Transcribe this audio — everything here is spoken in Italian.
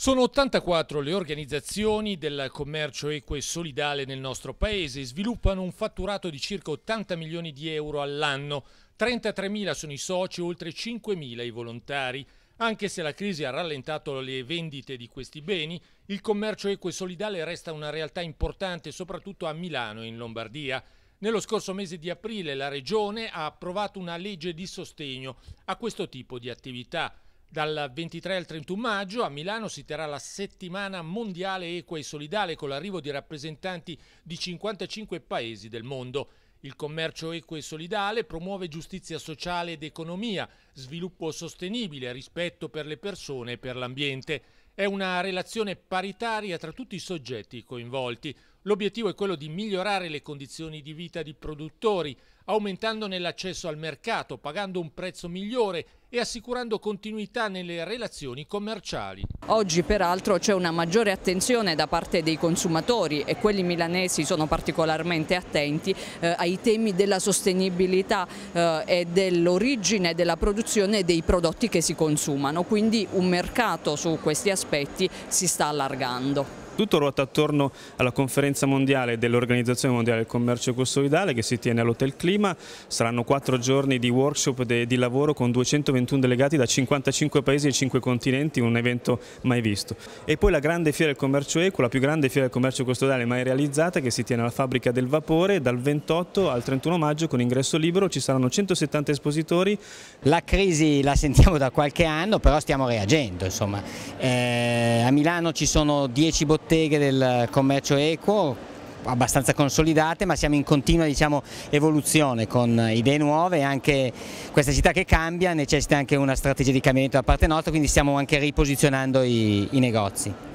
Sono 84 le organizzazioni del commercio equo e solidale nel nostro paese, e sviluppano un fatturato di circa 80 milioni di euro all'anno, 33.000 sono i soci, e oltre 5.000 i volontari. Anche se la crisi ha rallentato le vendite di questi beni, il commercio equo e solidale resta una realtà importante soprattutto a Milano e in Lombardia. Nello scorso mese di aprile la Regione ha approvato una legge di sostegno a questo tipo di attività dal 23 al 31 maggio a Milano si terrà la settimana mondiale equa e solidale con l'arrivo di rappresentanti di 55 paesi del mondo. Il commercio equo e solidale promuove giustizia sociale ed economia, sviluppo sostenibile, rispetto per le persone e per l'ambiente. È una relazione paritaria tra tutti i soggetti coinvolti, L'obiettivo è quello di migliorare le condizioni di vita di produttori, aumentandone l'accesso al mercato, pagando un prezzo migliore e assicurando continuità nelle relazioni commerciali. Oggi peraltro c'è una maggiore attenzione da parte dei consumatori e quelli milanesi sono particolarmente attenti eh, ai temi della sostenibilità eh, e dell'origine della produzione dei prodotti che si consumano, quindi un mercato su questi aspetti si sta allargando tutto ruota attorno alla conferenza mondiale dell'Organizzazione Mondiale del Commercio Consolidale che si tiene all'Hotel Clima, saranno quattro giorni di workshop de, di lavoro con 221 delegati da 55 paesi e 5 continenti, un evento mai visto. E poi la grande fiera del commercio eco, la più grande fiera del commercio custodale mai realizzata che si tiene alla fabbrica del vapore dal 28 al 31 maggio con ingresso libero, ci saranno 170 espositori. La crisi la sentiamo da qualche anno però stiamo reagendo insomma. Eh a Milano ci sono 10 botteghe del commercio equo abbastanza consolidate ma siamo in continua diciamo, evoluzione con idee nuove e anche questa città che cambia necessita anche una strategia di cambiamento da parte nostra quindi stiamo anche riposizionando i, i negozi.